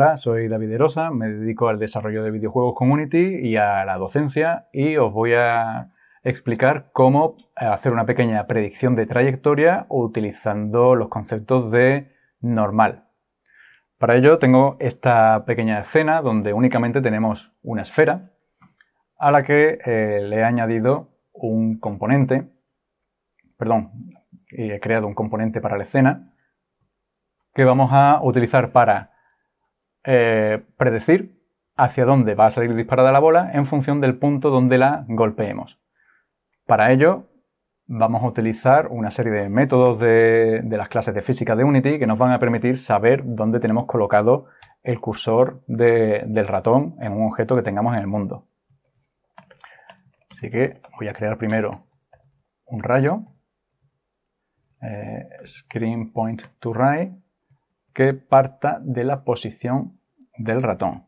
Hola, soy David Erosa, me dedico al desarrollo de videojuegos con Unity y a la docencia y os voy a explicar cómo hacer una pequeña predicción de trayectoria utilizando los conceptos de normal. Para ello tengo esta pequeña escena donde únicamente tenemos una esfera a la que eh, le he añadido un componente, perdón, eh, he creado un componente para la escena que vamos a utilizar para eh, predecir hacia dónde va a salir disparada la bola en función del punto donde la golpeemos. Para ello vamos a utilizar una serie de métodos de, las clases de física de Unity que nos van a permitir saber dónde tenemos colocado el cursor del ratón en un objeto que tengamos en el mundo. Así que voy a crear primero un rayo, eh, screen point to que parta de la posición del ratón.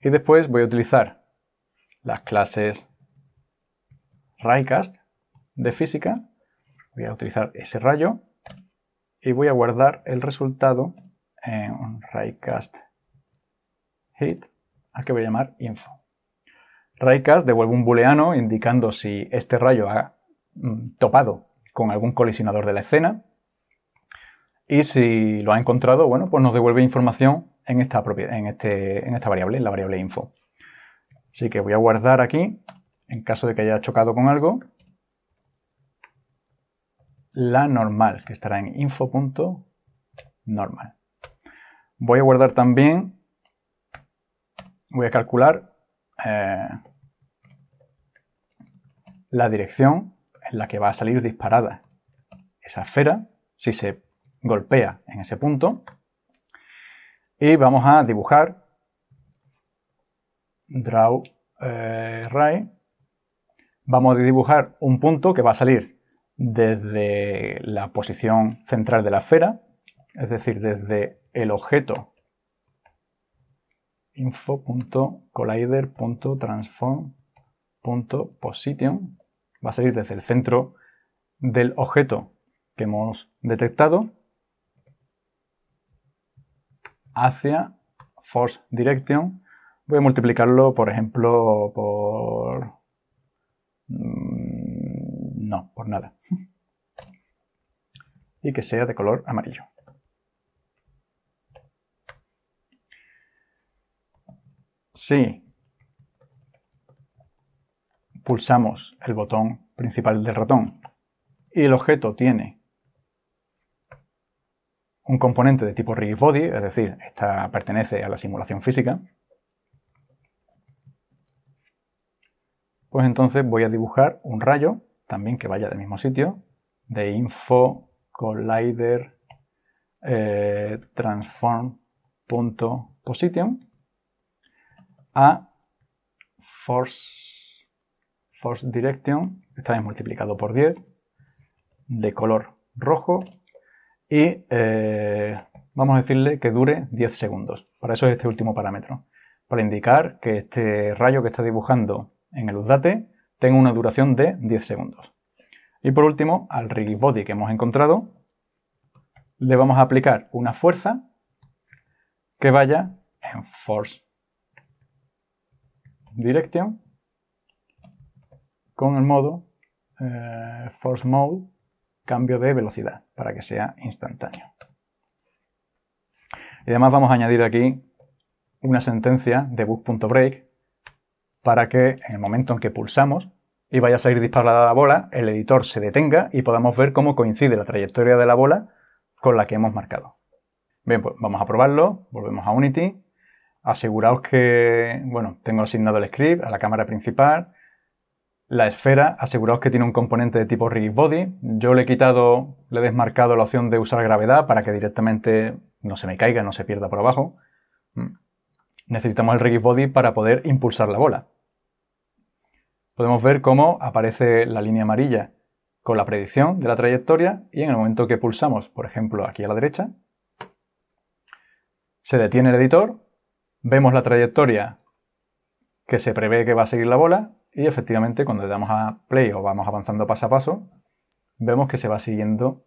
Y después voy a utilizar las clases raycast de física. Voy a utilizar ese rayo y voy a guardar el resultado en un raycast hit al que voy a llamar info. Raycast devuelve un booleano indicando si este rayo ha mm, topado con algún colisionador de la escena y si lo ha encontrado, bueno, pues nos devuelve información en esta, este, variable, en la variable info. Así que voy a guardar aquí, en caso de que haya chocado con algo, la normal, que estará en info.normal. Voy a guardar también, voy a calcular eh, la dirección en la que va a salir disparada esa esfera. Si se golpea en ese punto. Y vamos a dibujar draw eh, ray. Vamos a dibujar un punto que va a salir desde la posición central de la esfera, es decir, desde el objeto info.collider.transform.position. Va a salir desde el centro del objeto que hemos detectado hacia force direction, voy a multiplicarlo, por ejemplo, por... Mm, no, por nada. Y que sea de color amarillo. Si pulsamos el botón principal del ratón y el objeto tiene un componente de tipo rigid body, es decir, esta pertenece a la simulación física, pues entonces voy a dibujar un rayo, también que vaya del mismo sitio, de info collider eh, transform.position a force, force direction, esta vez multiplicado por 10, de color rojo y eh, vamos a decirle que dure 10 segundos. Para eso es este último parámetro, para indicar que este rayo que está dibujando en el UDATE. tenga una duración de 10 segundos. Y por último, al rigid body que hemos encontrado, le vamos a aplicar una fuerza que vaya en force direction con el modo eh, force mode cambio de velocidad para que sea instantáneo. Y además vamos a añadir aquí una sentencia de boot.break para que en el momento en que pulsamos y vaya a salir disparada la bola, el editor se detenga y podamos ver cómo coincide la trayectoria de la bola con la que hemos marcado. Bien, pues vamos a probarlo, volvemos a Unity, aseguraos que, bueno, tengo asignado el script a la cámara principal, la esfera, aseguraos que tiene un componente de tipo rigid body. Yo le he quitado, le he desmarcado la opción de usar gravedad para que directamente no se me caiga, no se pierda por abajo. Mm. Necesitamos el rigid body para poder impulsar la bola. Podemos ver cómo aparece la línea amarilla con la predicción de la trayectoria y en el momento que pulsamos, por ejemplo, aquí a la derecha, se detiene el editor, vemos la trayectoria que se prevé que va a seguir la bola y efectivamente, cuando le damos a play o vamos avanzando paso a paso, vemos que se va siguiendo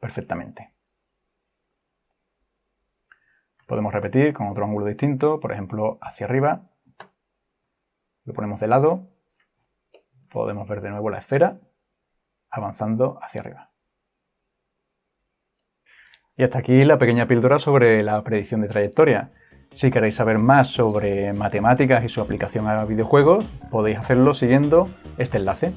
perfectamente. Podemos repetir con otro ángulo distinto, por ejemplo, hacia arriba. Lo ponemos de lado. Podemos ver de nuevo la esfera avanzando hacia arriba. Y hasta aquí la pequeña píldora sobre la predicción de trayectoria. Si queréis saber más sobre matemáticas y su aplicación a videojuegos, podéis hacerlo siguiendo este enlace.